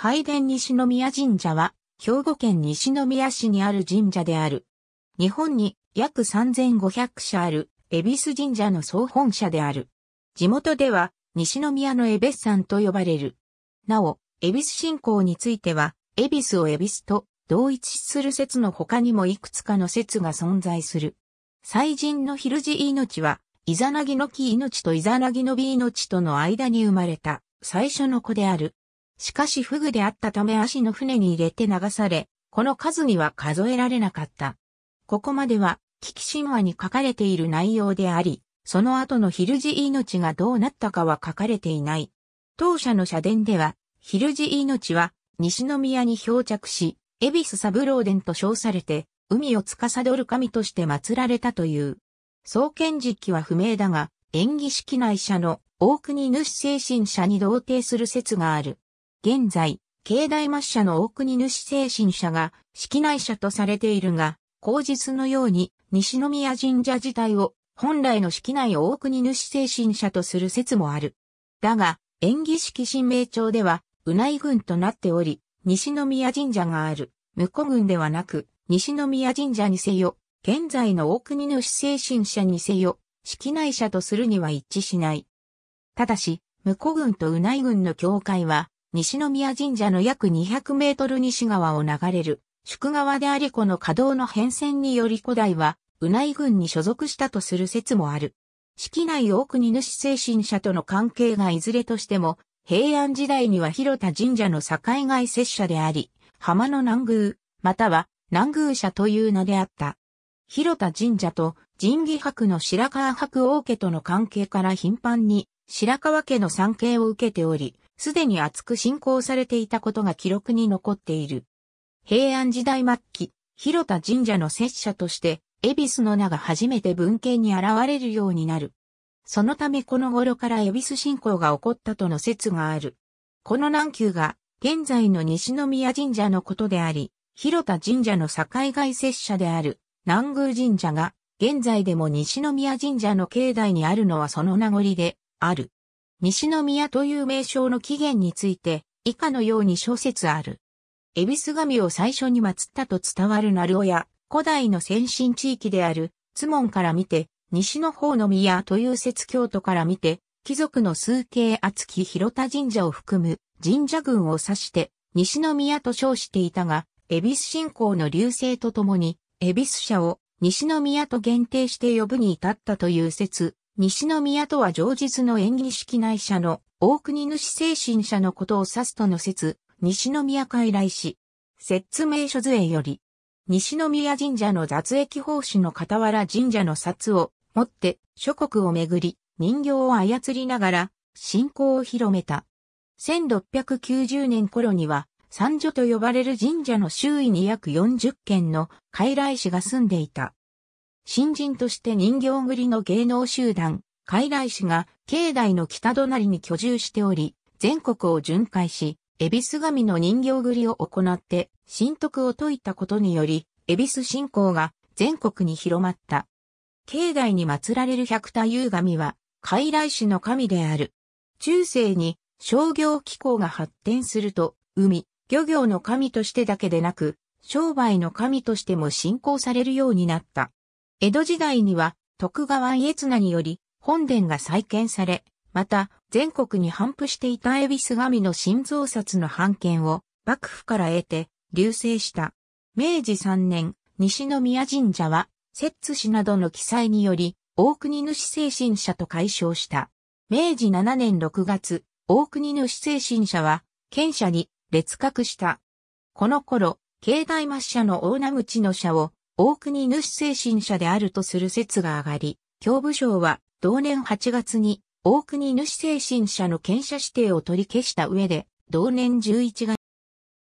拝殿西宮神社は、兵庫県西宮市にある神社である。日本に約3500社ある、恵比寿神社の総本社である。地元では、西宮の恵比寿んと呼ばれる。なお、恵比寿信仰については、恵比寿を恵比寿と同一する説の他にもいくつかの説が存在する。祭神の昼字命は、イザナギの木命とイザナギの美命との間に生まれた最初の子である。しかしフグであったため足の船に入れて流され、この数には数えられなかった。ここまでは、危機神話に書かれている内容であり、その後のヒルジ命がどうなったかは書かれていない。当社の社殿では、ヒルジ命は西宮に漂着し、エビスサブローデンと称されて、海を司る神として祀られたという。創建時期は不明だが、演技式内社の大国主精神者に同定する説がある。現在、境内末社の大国主精神社が、式内社とされているが、後日のように、西宮神社自体を、本来の式内を大国主精神社とする説もある。だが、演技式神明町では、うない郡となっており、西宮神社がある、婿郡ではなく、西宮神社にせよ、現在の大国主精神社にせよ、式内社とするには一致しない。ただし、婿郡とうない郡の境界は、西宮神社の約200メートル西側を流れる、宿川でありこの稼働の変遷により古代は、うない郡に所属したとする説もある。式内大国に主精神者との関係がいずれとしても、平安時代には広田神社の境外拙者であり、浜の南宮、または南宮社という名であった。広田神社と神義博の白川博王家との関係から頻繁に白川家の参詣を受けており、すでに厚く信仰されていたことが記録に残っている。平安時代末期、広田神社の摂社として、恵比寿の名が初めて文献に現れるようになる。そのためこの頃から恵比寿信仰が起こったとの説がある。この南宮が、現在の西宮神社のことであり、広田神社の境外摂社である南宮神社が、現在でも西宮神社の境内にあるのはその名残で、ある。西宮という名称の起源について、以下のように諸説ある。恵比寿神を最初に祀ったと伝わる鳴尾や、古代の先進地域である、津門から見て、西の方の宮という説教徒から見て、貴族の数形厚木広田神社を含む神社群を指して、西宮と称していたが、恵比寿信仰の流星とともに、恵比寿社を西宮と限定して呼ぶに至ったという説、西宮とは常日の縁起式内社の大国主精神社のことを指すとの説、西宮会来し、説明書図へより、西宮神社の雑役奉仕の傍ら神社の札を持って諸国をめぐり人形を操りながら信仰を広めた。1690年頃には三女と呼ばれる神社の周囲に約40軒の傀儡師が住んでいた。新人として人形繰りの芸能集団、海来市が、境内の北隣に居住しており、全国を巡回し、恵比寿神の人形繰りを行って、神徳を説いたことにより、恵比寿信仰が全国に広まった。境内に祀られる百太雄神は、海来市の神である。中世に商業機構が発展すると、海、漁業の神としてだけでなく、商売の神としても信仰されるようになった。江戸時代には徳川家綱により本殿が再建され、また全国に反布していた恵比寿神の新造札の判権を幕府から得て流星した。明治3年、西宮神社は、摂津市などの記載により、大国主精神社と解消した。明治7年6月、大国主精神社は、県社に列格した。この頃、境内末社の大名口の社を大国主精神者であるとする説が上がり、教部省は同年8月に大国主精神者の検査指定を取り消した上で、同年11月、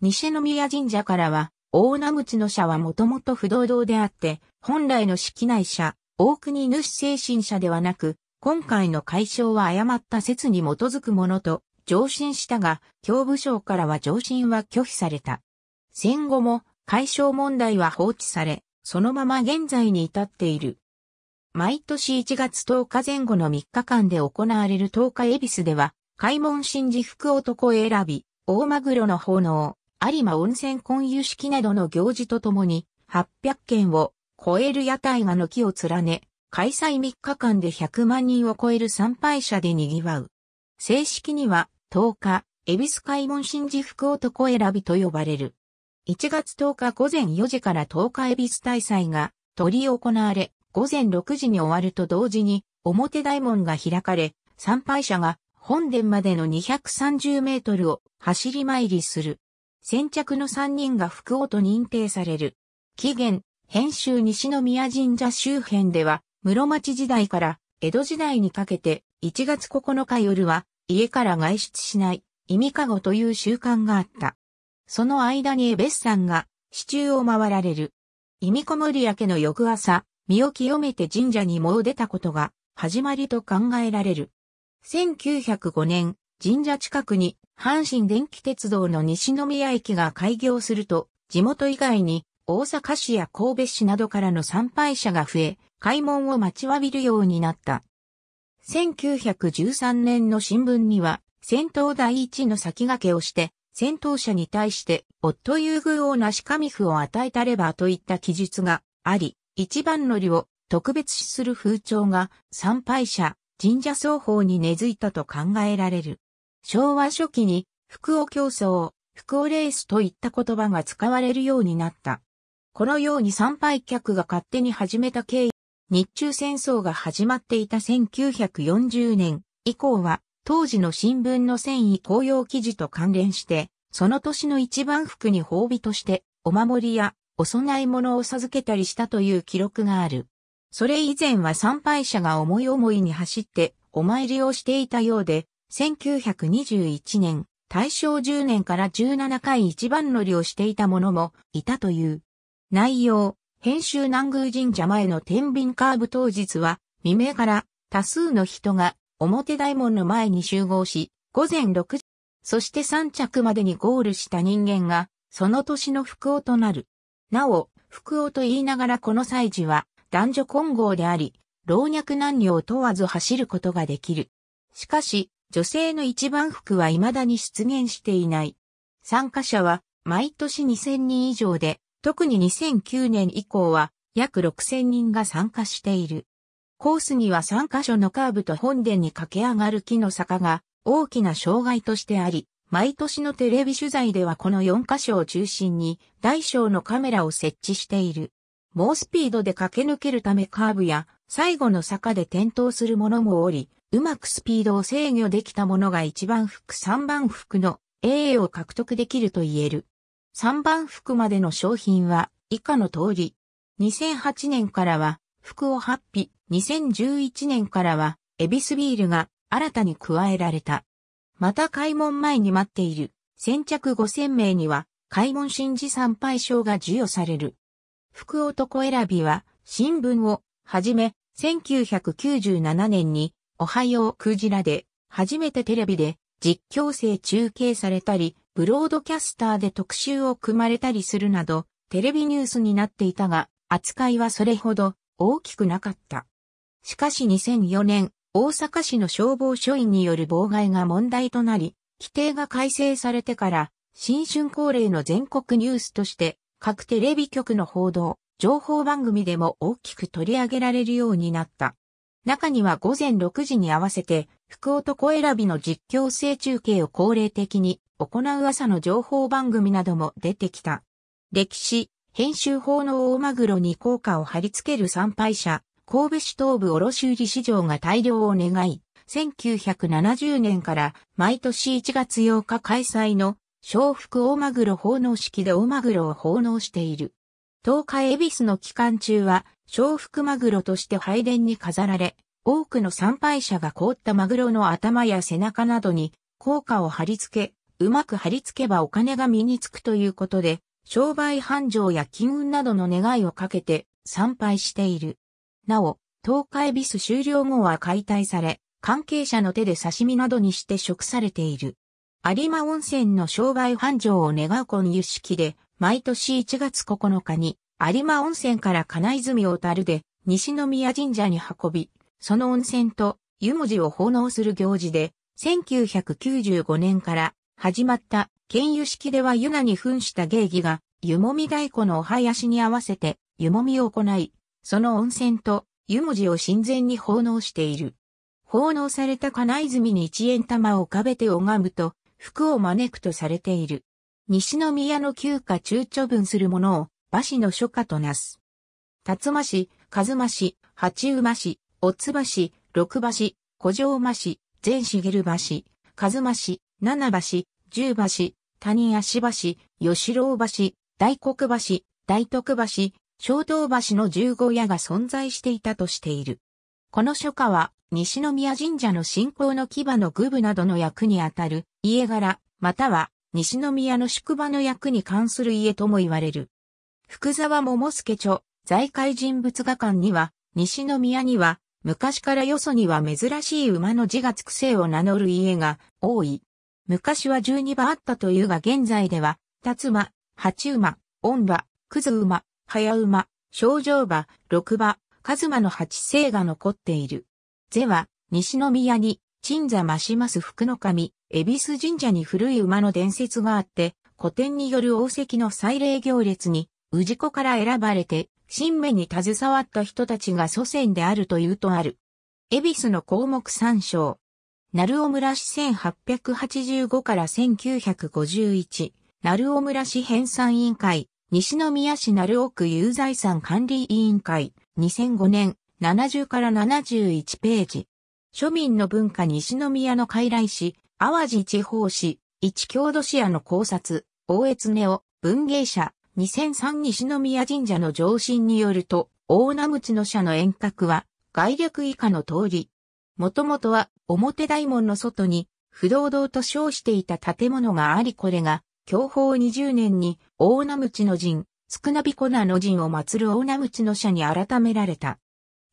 西宮神社からは、大名口の社はもともと不動堂であって、本来の式内社、大国主精神者ではなく、今回の解消は誤った説に基づくものと、上申したが、教部省からは上申は拒否された。戦後も、解消問題は放置され、そのまま現在に至っている。毎年1月10日前後の3日間で行われる10日恵比寿では、開門神事福男選び、大マグロの奉納、有馬温泉婚遊式などの行事とともに、800件を超える屋台が軒を連ね、開催3日間で100万人を超える参拝者で賑わう。正式には、10日、恵比寿開門神事福男選びと呼ばれる。1月10日午前4時から10日恵比寿大祭が取り行われ、午前6時に終わると同時に表大門が開かれ、参拝者が本殿までの230メートルを走り参りする。先着の3人が福王と認定される。紀元、編集西宮神社周辺では、室町時代から江戸時代にかけて1月9日夜は家から外出しない、意味かごという習慣があった。その間にエベスさんが市中を回られる。忌みこむり明けの翌朝、身を清めて神社にもう出たことが始まりと考えられる。1905年、神社近くに阪神電気鉄道の西宮駅が開業すると、地元以外に大阪市や神戸市などからの参拝者が増え、開門を待ちわびるようになった。1913年の新聞には、戦闘第一の先駆けをして、戦闘者に対して、夫優遇をなし神符を与えたればといった記述があり、一番乗りを特別視する風潮が参拝者、神社双方に根付いたと考えられる。昭和初期に、福を競争、福をレースといった言葉が使われるようになった。このように参拝客が勝手に始めた経緯、日中戦争が始まっていた1940年以降は、当時の新聞の繊維紅葉記事と関連して、その年の一番服に褒美として、お守りや、お供え物を授けたりしたという記録がある。それ以前は参拝者が思い思いに走ってお参りをしていたようで、1921年、大正10年から17回一番乗りをしていた者もいたという。内容、編集南宮神社前の天秤カーブ当日は、未明から多数の人が表大門の前に集合し、午前6時、そして3着までにゴールした人間が、その年の福王となる。なお、福王と言いながらこの祭事は、男女混合であり、老若男女を問わず走ることができる。しかし、女性の一番服は未だに出現していない。参加者は、毎年2000人以上で、特に2009年以降は、約6000人が参加している。コースには3カ所のカーブと本殿に駆け上がる木の坂が大きな障害としてあり、毎年のテレビ取材ではこの4カ所を中心に大小のカメラを設置している。猛スピードで駆け抜けるためカーブや最後の坂で転倒するものもおり、うまくスピードを制御できたものが1番服3番服の A を獲得できると言える。3番服までの商品は以下の通り。2008年からは服を発揮。2011年からは、エビスビールが新たに加えられた。また開門前に待っている先着5000名には開門神事参拝賞が授与される。福男選びは新聞をはじめ1997年におはようクジラで初めてテレビで実況生中継されたりブロードキャスターで特集を組まれたりするなどテレビニュースになっていたが扱いはそれほど大きくなかった。しかし2004年、大阪市の消防署員による妨害が問題となり、規定が改正されてから、新春恒例の全国ニュースとして、各テレビ局の報道、情報番組でも大きく取り上げられるようになった。中には午前6時に合わせて、福男選びの実況性中継を恒例的に行う朝の情報番組なども出てきた。歴史、編集法の大マグロに効果を貼り付ける参拝者、神戸市東部卸売市場が大量を願い、1970年から毎年1月8日開催の小福大マグロ奉納式で大マグロを奉納している。10日恵比寿の期間中は小福マグロとして拝殿に飾られ、多くの参拝者が凍ったマグロの頭や背中などに効果を貼り付け、うまく貼り付けばお金が身につくということで、商売繁盛や金運などの願いをかけて参拝している。なお、東海ビス終了後は解体され、関係者の手で刺身などにして食されている。有馬温泉の商売繁盛を願う婚湯式で、毎年1月9日に、有馬温泉から金泉を樽で、西宮神社に運び、その温泉と湯文字を奉納する行事で、1995年から始まった、県湯式では湯名に噴した芸妓が、湯もみ太鼓のお囃子に合わせて、湯もみを行い、その温泉と湯文字を神前に奉納している。奉納された金泉に一円玉を浮かべて拝むと、福を招くとされている。西宮の旧家中著分するものを、馬氏の書家となす。辰馬氏、和馬氏、八馬氏、おつば氏、六馬氏、古城馬氏、全茂馬氏、和馬氏、七馬氏、十馬氏、谷足橋、吉郎橋、大黒橋、大徳橋、小東橋の十五夜が存在していたとしている。この書家は、西宮神社の信仰の牙の具部などの役にあたる家柄、または西宮の宿場の役に関する家とも言われる。福沢桃助著、在海人物画館には、西宮には、昔からよそには珍しい馬の字がつく姓を名乗る家が多い。昔は十二馬あったというが現在では、辰馬、八馬、御馬、九頭馬、早馬、小乗馬、六馬、カズマの八世が残っている。是は、西宮に、鎮座増します福の神、恵比寿神社に古い馬の伝説があって、古典による王石の祭礼行列に、治子から選ばれて、新芽に携わった人たちが祖先であるというとある。恵比寿の項目参照。鳴尾村市1885から1951、鳴尾村市編纂委員会、西宮市鳴尾区有財産管理委員会、2005年、70から71ページ。庶民の文化西宮の傀儡市、淡路地方市、一郷土市屋の考察、大越ネオ、文芸社、2003西宮神社の上申によると、大名口の社の遠隔は、概略以下の通り。もともとは、表大門の外に、不動堂と称していた建物がありこれが、享保20年に大名口の陣、少なびこなの陣を祀る大名口の社に改められた。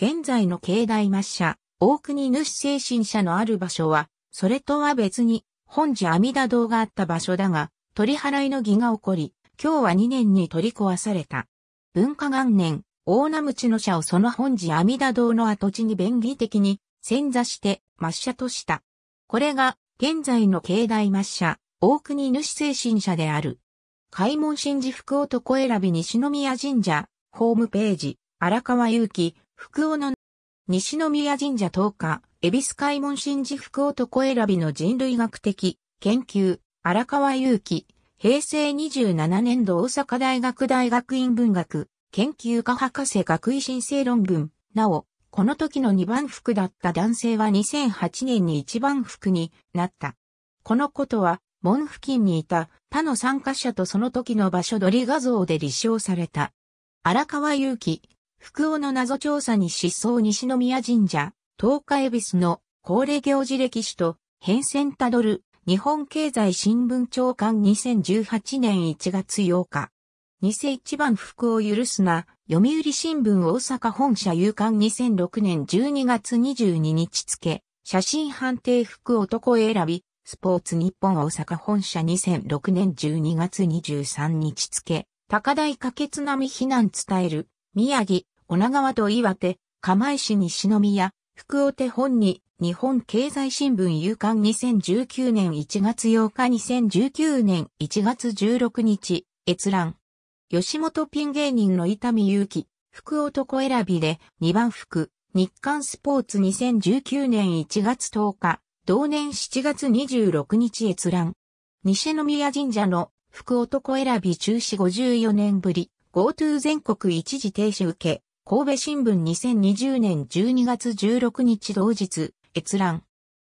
現在の境内抹社、大国主精神社のある場所は、それとは別に、本寺阿弥陀堂があった場所だが、取り払いの儀が起こり、今日は2年に取り壊された。文化元年、大名口の社をその本寺阿弥陀堂の跡地に便宜的に、潜座して抹社とした。これが、現在の境内抹社、大国主精神者である。開門神事福男選び西宮神社、ホームページ、荒川祐希、福男の西宮神社10日、恵比寿開門神事福男選びの人類学的研究、荒川祐希、平成27年度大阪大学大学院文学研究科博士学位申請論文。なお、この時の2番服だった男性は2008年に1番服になった。このことは門付近にいた他の参加者とその時の場所取り画像で立証された。荒川祐希、福尾の謎調査に失踪西宮神社、東海恵比寿の恒例行事歴史と変遷たどる日本経済新聞長官2018年1月8日。偽一番福を許すな、読売新聞大阪本社有刊2006年12月22日付、写真判定福男選び、スポーツ日本大阪本社2006年12月23日付、高台かけ並み避難伝える、宮城、女川と岩手、釜石西宮、福尾手本に、日本経済新聞夕刊2019年1月8日2019年1月16日、閲覧。吉本ピン芸人の伊丹祐希、福男選びで2番服、日刊スポーツ2019年1月10日、同年7月26日閲覧。西宮神社の福男選び中止54年ぶり、GoTo 全国一時停止受け、神戸新聞2020年12月16日同日、閲覧。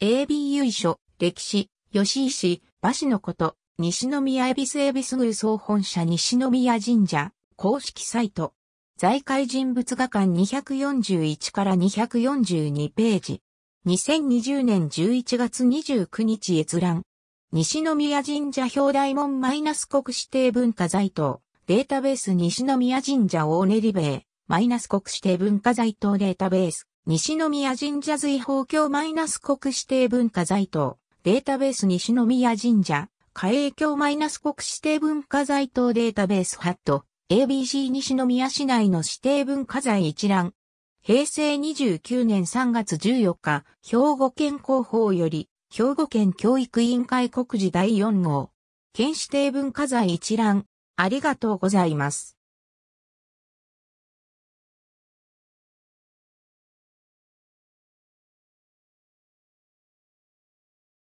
AB 由書、歴史、吉井市、馬氏のこと、西宮恵比寿恵比寿宮総本社西宮神社、公式サイト。財界人物画館241から242ページ。2020年11月29日閲覧。西宮神社表題門マイナス国指定文化財等。データベース西宮神社大練米。マイナス国指定文化財等データベース。西宮神社随法教マイナス国指定文化財等。データベース西宮神社。加営教マイナス国指定文化財等データベースハット。ABC 西宮市内の指定文化財一覧。平成29年3月14日、兵庫県広報より、兵庫県教育委員会告示第4号、県指定文化財一覧、ありがとうございます。